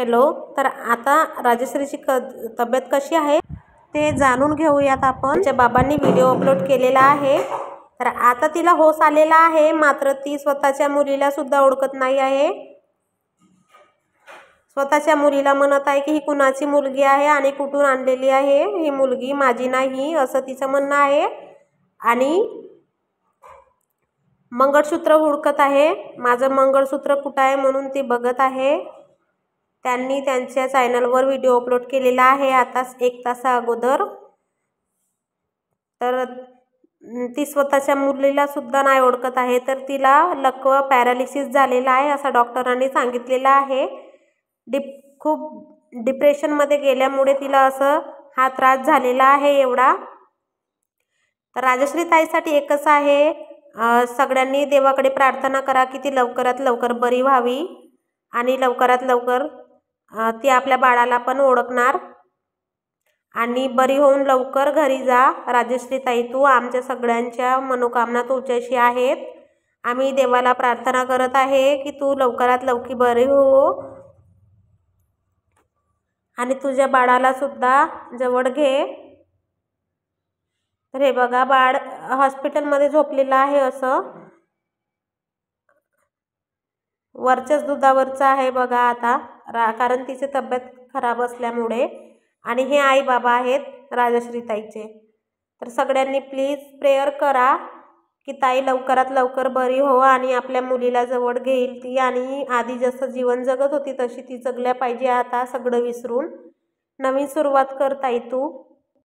hello तर आता राजश्रीची क तब्येत कशी आहे ते जाणून घेऊयात आपण ज्या बाबांनी व्हिडिओ अपलोड केलेला आहे तर आता तिला होश आलेला आहे मात्र ती स्वतःच्या मुलीला सुद्धा ओळखत नाही आहे स्वतःच्या मुलीला म्हणत आहे की ही कुणाची मुलगी आहे आणि कुठून आणलेली आहे ही मुलगी माझी नाही असं तिचं म्हणणं आहे आणि मंगळसूत्र हुडकत आहे माझं मंगळसूत्र कुठं आहे म्हणून ती बघत आहे त्यांनी त्यांच्या चॅनलवर व्हिडिओ अपलोड केलेला आहे आताच एक तासा अगोदर तर ती स्वतःच्या मुलीला सुद्धा नाही ओळखत आहे तर तिला लकवा पॅरालिसिस झालेला आहे असा डॉक्टरांनी सांगितलेला आहे डिप खूप डिप्रेशनमध्ये गेल्यामुळे तिला असं हा त्रास झालेला आहे एवढा तर राजश्री ताईसाठी एकच आहे सगळ्यांनी देवाकडे प्रार्थना करा की ती लवकरात लवकर बरी व्हावी आणि लवकरात लवकर ती आपल्या बाळाला पण ओळखणार आणि बरी होऊन लवकर घरी जा राजश्री ताई तू आमच्या सगळ्यांच्या मनोकामना तुझ्याशी आहेत आम्ही देवाला प्रार्थना करत आहे की तू लवकरात लवकर बरी हो आणि तुझ्या बाळाला सुद्धा जवळ घे तर हे बघा बाळ हॉस्पिटलमध्ये झोपलेलं आहे असं वरच्याच दुधावरचं आहे बघा आता रा कारण तिचे तब्येत खराब असल्यामुळे आणि हे आई बाबा आहेत राजश्री ताईचे तर सगळ्यांनी प्लीज प्रेयर करा की ताई लवकरात लवकर बरी हो आणि आपल्या मुलीला जवळ घेईल ती आणि आधी जसं जीवन जगत होती तशी ती जगल्या पाहिजे आता सगळं विसरून नवीन सुरुवात कर ताई तू